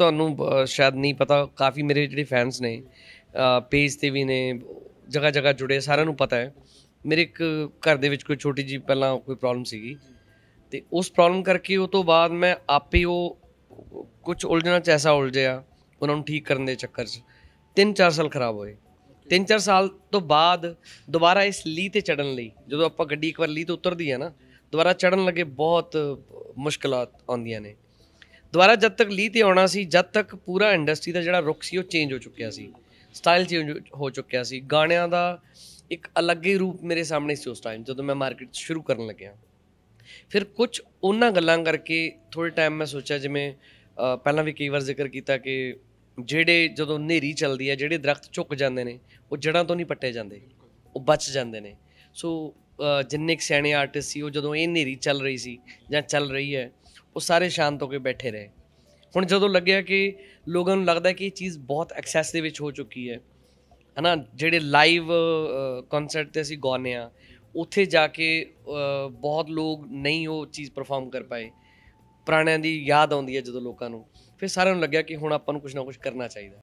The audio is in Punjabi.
ਤੁਹਾਨੂੰ ਸ਼ਾਇਦ ਨਹੀਂ ਪਤਾ ਕਾਫੀ ਮੇਰੇ ਜਿਹੜੇ ਫੈਨਸ ਨੇ ਪੇਜ ਤੇ ਵੀ ਨੇ ਜਗਾ ਜਗਾ ਜੁੜੇ ਸਾਰਿਆਂ ਨੂੰ ਪਤਾ ਹੈ ਮੇਰੇ ਇੱਕ ਘਰ ਦੇ ਵਿੱਚ ਕੋਈ ਛੋਟੀ ਜੀ ਪਹਿਲਾਂ ਕੋਈ ਪ੍ਰੋਬਲਮ ਸੀਗੀ ਤੇ ਉਸ ਪ੍ਰੋਬਲਮ ਕਰਕੇ ਉਹ ਤੋਂ ਬਾਅਦ ਮੈਂ ਆਪੇ ਉਹ ਕੁਝ ਉਲਝਣਾ ਚ ਐਸਾ ਉਲਝਿਆ ਉਹਨਾਂ ਨੂੰ ਠੀਕ ਕਰਨ ਦੇ ਚੱਕਰ 'ਚ 3-4 ਸਾਲ ਖਰਾਬ ਹੋਏ 3-4 ਸਾਲ ਤੋਂ ਬਾਅਦ ਦੁਬਾਰਾ ਇਸ ਲੀ ਤੇ ਚੜਨ ਲਈ ਜਦੋਂ ਆਪਾਂ ਗੱਡੀ ਇੱਕ ਵਾਰ ਲੀ ਤੋਂ ਉਤਰਦੀ ਹੈ ਨਾ ਦੁਬਾਰਾ ਚੜਨ ਲੱਗੇ ਬਹੁਤ ਮੁਸ਼ਕਲਾਂ ਆਉਂਦੀਆਂ ਨੇ ਦੁਬਾਰਾ ਜਦ ਤੱਕ ਲੀ ਤੇ ਆਉਣਾ ਸੀ ਜਦ ਤੱਕ ਪੂਰਾ ਇੰਡਸਟਰੀ ਦਾ ਜਿਹੜਾ ਰੁਖ ਸੀ ਉਹ ਚੇਂਜ ਹੋ ਚੁੱਕਿਆ ਸੀ ਸਟਾਈਲ ਚੇਂਜ ਹੋ ਚੁੱਕਿਆ ਸੀ ਗਾਣਿਆਂ ਦਾ ਇੱਕ ਅਲੱਗ ਹੀ ਰੂਪ ਮੇਰੇ ਸਾਹਮਣੇ ਸੀ ਉਸ ਟਾਈਮ ਜਦੋਂ ਮੈਂ ਮਾਰਕੀਟ ਸ਼ੁਰੂ ਕਰਨ ਲੱਗਿਆ ਫਿਰ ਕੁਝ ਉਹਨਾਂ ਗੱਲਾਂ ਕਰਕੇ ਥੋੜੇ ਟਾਈਮ ਮੈਂ ਸੋਚਿਆ ਜਿਵੇਂ ਪਹਿਲਾਂ ਵੀ ਕਈ ਵਾਰ ਜ਼ਿਕਰ ਕੀਤਾ ਕਿ ਜਿਹੜੇ ਜਦੋਂ ਹਨੇਰੀ ਚੱਲਦੀ ਹੈ ਜਿਹੜੇ ਦਰਖਤ ਝੁੱਕ ਜਾਂਦੇ ਨੇ ਉਹ ਜੜਾਂ ਤੋਂ ਨਹੀਂ ਪੱਟੇ ਜਾਂਦੇ ਉਹ ਬਚ ਜਾਂਦੇ ਨੇ ਸੋ ਜਿੰਨੇ ਕਿ ਸਿਆਣੇ ਆਰਟਿਸਟ ਸੀ ਉਹ ਜਦੋਂ ਇਹ ਹਨੇਰੀ ਚੱਲ ਰਹੀ ਸੀ ਜਾਂ ਚੱਲ ਰਹੀ ਹੈ ਉਹ ਸਾਰੇ ਸ਼ਾਂਤ ਹੋ ਕੇ ਬੈਠੇ ਰਹੇ ਹੁਣ ਜਦੋਂ ਲੱਗਿਆ ਕਿ ਲੋਕਾਂ ਨੂੰ ਲੱਗਦਾ ਕਿ ਇਹ ਚੀਜ਼ ਬਹੁਤ ਐਕਸੈਸ ਦੇ ਵਿੱਚ ਹੋ ਚੁੱਕੀ ਹੈ ਹਨਾ ਜਿਹੜੇ ਲਾਈਵ ਕਨਸਰਟ ਤੇ ਅਸੀਂ ਗਾਉਨੇ ਆ ਉੱਥੇ ਜਾ ਕੇ ਬਹੁਤ ਲੋਕ ਨਹੀਂ ਉਹ ਚੀਜ਼ ਪਰਫਾਰਮ ਕਰ ਪਾਏ ਪੁਰਾਣਿਆਂ ਦੀ ਯਾਦ ਆਉਂਦੀ ਹੈ ਜਦੋਂ ਲੋਕਾਂ ਨੂੰ ਫਿਰ ਸਾਰਿਆਂ ਨੂੰ ਲੱਗਿਆ ਕਿ ਹੁਣ ਆਪਾਂ ਨੂੰ ਕੁਝ ਨਾ ਕੁਝ ਕਰਨਾ ਚਾਹੀਦਾ